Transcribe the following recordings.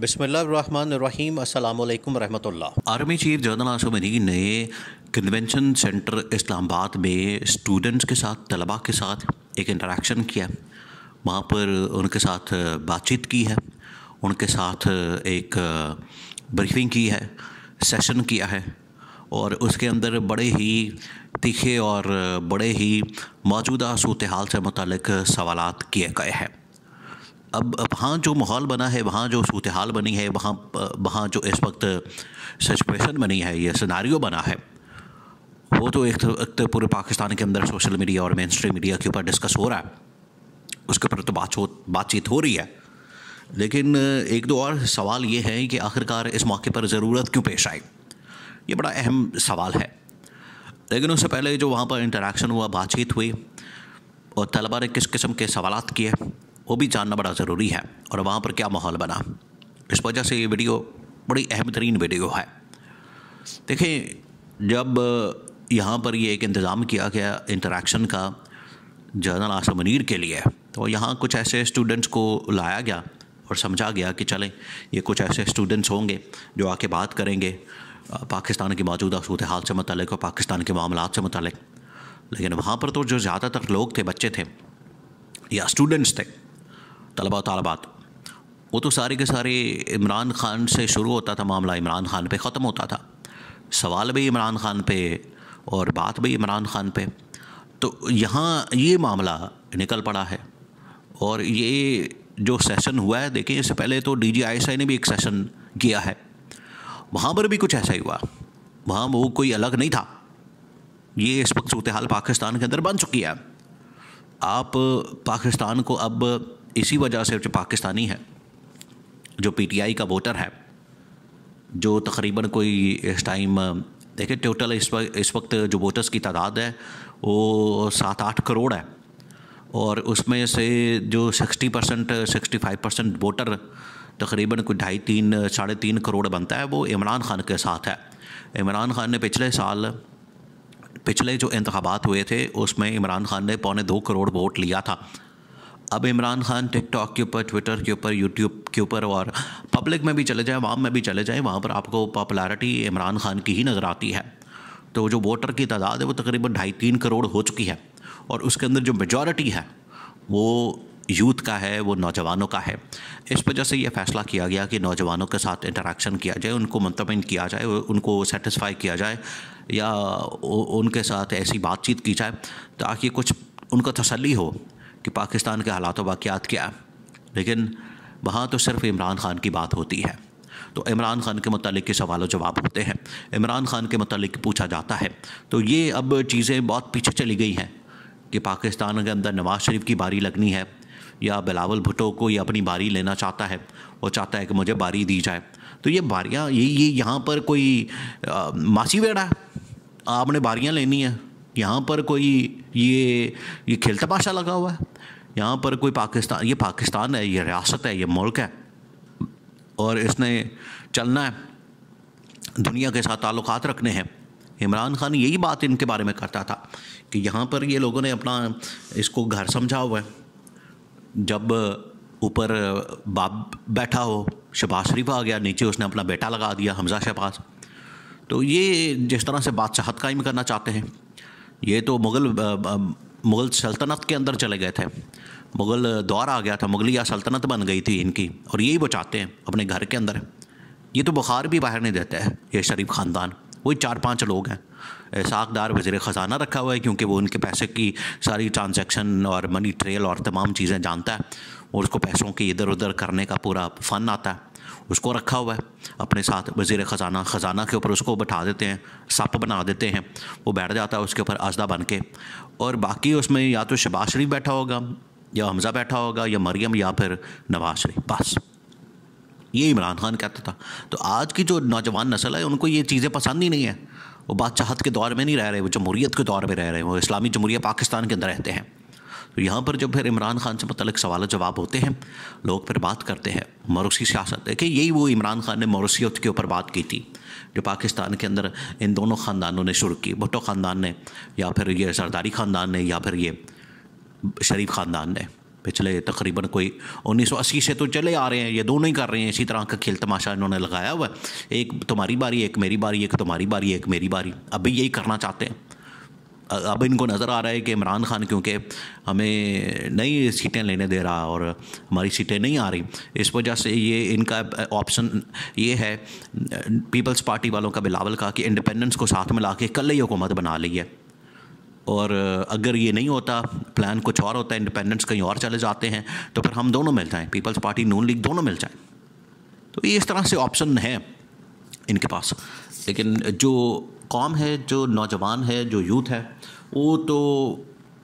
बिसमीम रहमतुल्लाह army chief general आसमनी ने कन्वेंशन सेंटर इस्लामाबाद में स्टूडेंट्स के साथ तलबा के साथ एक इंटरेक्शन किया वहाँ पर उनके साथ बातचीत की है उनके साथ एक ब्रीफिंग की है सेशन किया है और उसके अंदर बड़े ही तीखे और बड़े ही मौजूदा सूतहाल से मुतल सवाल किए गए हैं अब वहाँ जो माहौल बना है वहाँ जो सूरत हाल बनी है वहाँ वहाँ जो इस वक्त सिचुएशन बनी है या सिनारियो बना है वो तो एक वक्त पूरे पाकिस्तान के अंदर सोशल मीडिया और मेन स्ट्रीम मीडिया के ऊपर डिस्कस हो रहा है उसके ऊपर तो बात बातचीत हो रही है लेकिन एक दो और सवाल ये है कि आखिरकार इस मौके पर ज़रूरत क्यों पेश आई ये बड़ा अहम सवाल है लेकिन उससे पहले जो वहाँ पर इंटरेक्शन हुआ बातचीत हुई और तलबा ने किस किस्म के सवाल किए वो भी जानना बड़ा ज़रूरी है और वहाँ पर क्या माहौल बना इस वजह से ये वीडियो बड़ी अहम तरीन वीडियो है देखें जब यहाँ पर ये एक इंतज़ाम किया गया इंटरेक्शन का जनरल आसम मनीर के लिए तो यहाँ कुछ ऐसे स्टूडेंट्स को लाया गया और समझा गया कि चलें ये कुछ ऐसे स्टूडेंट्स होंगे जो आके बात करेंगे पाकिस्तान की मौजूदा सूरत हाल से मतलब और पाकिस्तान के मामला से मतलब लेकिन वहाँ पर तो जो ज़्यादातर लोग थे बच्चे थे या स्टूडेंट्स थे तलबा तलबात वो तो सारे के सारे इमरान खान से शुरू होता था मामला इमरान खान पे ख़त्म होता था सवाल भी इमरान खान पे और बात भी इमरान खान पे तो यहाँ ये मामला निकल पड़ा है और ये जो सेशन हुआ है देखिए इससे पहले तो डी ने भी एक सेशन किया है वहाँ पर भी कुछ ऐसा ही हुआ वहाँ वो कोई अलग नहीं था ये इस वक्त सूरत हाल पाकिस्तान के अंदर बन चुकी है आप पाकिस्तान को अब इसी वजह से जो पाकिस्तानी है जो पीटीआई का वोटर है जो तकरीबन कोई इस टाइम देखिए टोटल इस वक्त इस वक्त जो वोटर्स की तादाद है वो सात आठ करोड़ है और उसमें से जो sixty percent sixty five percent voter तकरीबन कोई ढाई तीन साढ़े तीन करोड़ बनता है वो इमरान खान के साथ है इमरान खान ने पिछले साल पिछले जो इंतबात हुए थे उसमें इमरान खान ने पौने दो करोड़ वोट लिया था अब इमरान खान टिकटॉक के ऊपर ट्विटर के ऊपर यूट्यूब के ऊपर और पब्लिक में भी चले जाएँ वहाँ में भी चले जाएँ वहाँ पर आपको पॉपुलैरिटी इमरान खान की ही नज़र आती है तो जो वोटर की तादाद है वो तकरीबन ढाई तीन करोड़ हो चुकी है और उसके अंदर जो मेजॉरिटी है वो यूथ का है वो नौजवानों का है इस वजह से ये फैसला किया गया कि नौजवानों के साथ इंटरेक्शन किया जाए उनको मुतमिन किया जाए उनको सेटिस्फाई किया जाए या उनके साथ ऐसी बातचीत की जाए ताकि कुछ उनको तसली हो कि पाकिस्तान के हालात वाक़ात क्या लेकिन वहाँ तो सिर्फ इमरान खान की बात होती है तो इमरान खान के मतलब के सवाल और जवाब होते हैं इमरान खान के मतलब पूछा जाता है तो ये अब चीज़ें बहुत पीछे चली गई हैं कि पाकिस्तान के अंदर नवाज़ शरीफ की बारी लगनी है या बिलावल भुटो को ये अपनी बारी लेना चाहता है वो चाहता है कि मुझे बारी दी जाए तो ये बारियाँ ये ये यहाँ पर कोई मासी वेड़ा है आपने बारियाँ लेनी है यहाँ पर कोई ये ये खेल तपाशा लगा हुआ है यहाँ पर कोई पाकिस्तान ये पाकिस्तान है ये रियासत है ये मुल्क है और इसने चलना है दुनिया के साथ ताल्लुक रखने हैं इमरान खान यही बात इनके बारे में करता था कि यहाँ पर ये लोगों ने अपना इसको घर समझा हुआ है जब ऊपर बाप बैठा हो शहबाज शरीफ आ गया नीचे उसने अपना बेटा लगा दिया हमजा शहबाज तो ये जिस तरह से बादशाहत कायम करना चाहते हैं ये तो मुग़ल मुग़ल सल्तनत के अंदर चले गए थे मुग़ल दौर आ गया था मुग़लिया सल्तनत बन गई थी इनकी और यही बचाते हैं अपने घर के अंदर ये तो बुखार भी बाहर नहीं देता है ये शरीफ ख़ानदान वही चार पांच लोग हैं साकदार वजीर ख़जाना रखा हुआ है क्योंकि वो उनके पैसे की सारी ट्रांजेक्शन और मनी ट्रेल और तमाम चीज़ें जानता है और उसको पैसों के इधर उधर करने का पूरा फ़न आता है उसको रखा हुआ है अपने साथ वजीर ख़जाना ख़जाना के ऊपर उसको बैठा देते हैं सप बना देते हैं वो बैठ जाता है उसके ऊपर आजदा बन के और बाकी उसमें या तो शबाज शरीफ बैठा होगा या हमज़ा बैठा होगा या मरियम या फिर नवाज शरीफ बस ये इमरान खान कहता था तो आज की जो नौजवान नस्ल है उनको ये चीज़ें पसंद ही नहीं है वो बादशाहत के दौर में नहीं रह रहे वो जमहूरीत के दौर में रह रहे हैं वो इस्लामी जमहूरिया पाकिस्तान के अंदर रहते हैं तो यहाँ पर जब फिर इमरान खान से मतलब सवाल जवाब होते हैं लोग फिर बात करते हैं मौरसी सियासत देखिए यही वो इमरान खान ने मौरसीत के ऊपर बात की थी जो पाकिस्तान के अंदर इन दोनों ख़ानदानों ने शुरू की भुट्टो ख़ानदान ने या फिर ये सरदारी ख़ानदान ने या फिर ये शरीफ ख़ानदान ने पिछले तकरीबन कोई 1980 से तो चले आ रहे हैं ये दोनों ही कर रहे हैं इसी तरह का खेल तमाशा इन्होंने लगाया हुआ है एक तुम्हारी बारी एक मेरी बारी एक तुम्हारी बारी एक मेरी बारी अभी यही करना चाहते हैं अब इनको नज़र आ रहा है कि इमरान खान क्योंकि हमें नई सीटें लेने दे रहा और हमारी सीटें नहीं आ रही इस वजह से ये इनका ऑप्शन ये है पीपल्स पार्टी वालों का बिलावल का कि इंडिपेंडेंस को साथ में ला के कल ही हुकूमत बना ली है और अगर ये नहीं होता प्लान कुछ और होता है इंडिपेंडेंस कहीं और चले जाते हैं तो फिर हम दोनों मिल जाएँ पीपल्स पार्टी नून लीग दोनों मिल जाएँ तो ये इस तरह से ऑप्शन है इनके पास लेकिन जो कौम है जो नौजवान है जो यूथ है वो तो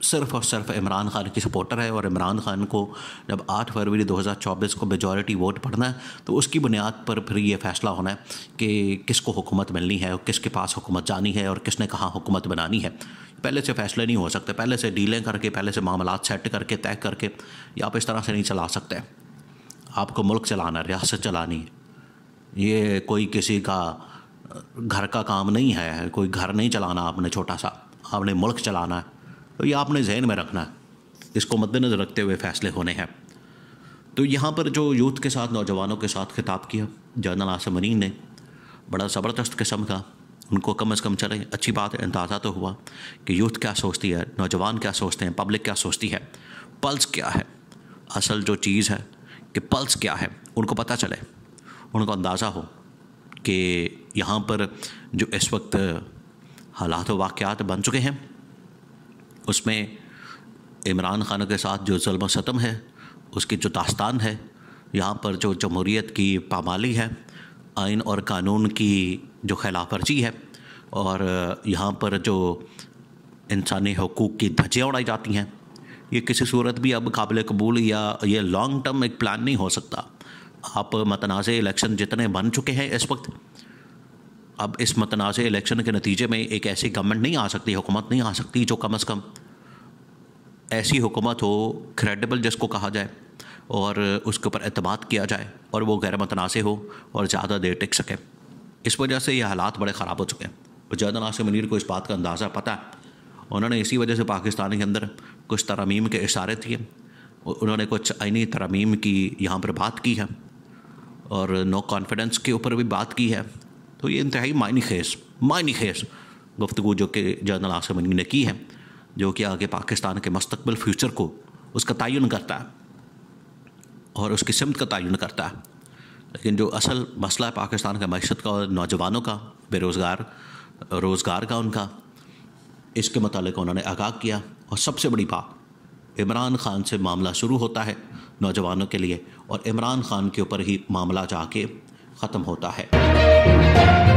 सिर्फ़ और सिर्फ इमरान खान की सपोर्टर है और इमरान खान को जब 8 फरवरी 2024 को मेजॉरिटी वोट पड़ना है तो उसकी बुनियाद पर फिर ये फैसला होना है कि किसको हुकूमत मिलनी है और किसके पास हुकूमत जानी है और किसने कहाँ हुकूमत बनानी है पहले से फैसले नहीं हो सकते पहले से डीलें करके पहले से मामला सेट करके तय करके या आप इस तरह से नहीं चला सकते आपको मुल्क चलाना रियासत चलानी ये कोई किसी का घर का काम नहीं है कोई घर नहीं चलाना आपने छोटा सा आपने मुल्क चलाना है तो ये आपने जहन में रखना है इसको मद्देनज़र रखते हुए फ़ैसले होने हैं तो यहाँ पर जो यूथ के साथ नौजवानों के साथ खिताब किया जनरल आसम मनीन ने बड़ा ज़बरदस्त किस्म का उनको कम अज़ कम चले अच्छी बात अंदाज़ा तो हुआ कि यूथ क्या सोचती है नौजवान क्या सोचते हैं पब्लिक क्या सोचती है पल्स क्या है असल जो चीज़ है कि पल्स क्या है उनको पता चले उनको अंदाज़ा हो कि यहाँ पर जो इस वक्त हालात वाक़ात बन चुके हैं उसमें इमरान खान के साथ जो जुल्म सतम है उसकी जो दास्तान है यहाँ पर जो जमहूरीत की पामाली है आइन और कानून की जो खिलाफ वर्जी है और यहाँ पर जो इंसानी हकूक़ की धज्जियाँ उड़ाई जाती हैं ये किसी सूरत भी अब काबिल कबूल या ये लॉन्ग टर्म एक प्लान नहीं हो सकता आप मतनाज़ इलेक्शन जितने बन चुके हैं इस वक्त अब इस मतनाज़ इलेक्शन के नतीजे में एक ऐसी गवर्नमेंट नहीं आ सकती हुकूमत नहीं आ सकती जो कम अज़ कम ऐसी हुकूमत हो क्रेडिबल जिसको कहा जाए और उसके ऊपर अतमाद किया जाए और वो गैर मतनाज़ हो और ज़्यादा देर टिक सके इस वजह से ये हालात बड़े ख़राब हो चुके हैं जैद नासिर मनीर को इस बात का अंदाज़ा पता है उन्होंने इसी वजह से पाकिस्तान के अंदर कुछ तरमीम के इशारे थे उन्होंने कुछ आइनी तरमीम की यहाँ पर बात की है और नो कॉन्फिडेंस के ऊपर भी बात की है तो ये इंतहाई मायन खेस मायन खेस गुफ्तु जो कि जनरल आसम अली ने की है जो कि आगे पाकिस्तान के मस्तकबल फ्यूचर को उसका तयन करता है और उसकी सिमत का तयन करता है लेकिन जो असल मसला है पाकिस्तान का मैशत का और नौजवानों का बेरोज़गार रोज़गार का उनका इसके मतलब उन्होंने आगाह किया और सबसे बड़ी बात इमरान खान से मामला शुरू होता है नौजवानों के लिए और इमरान खान के ऊपर ही मामला जाके ख़त्म होता है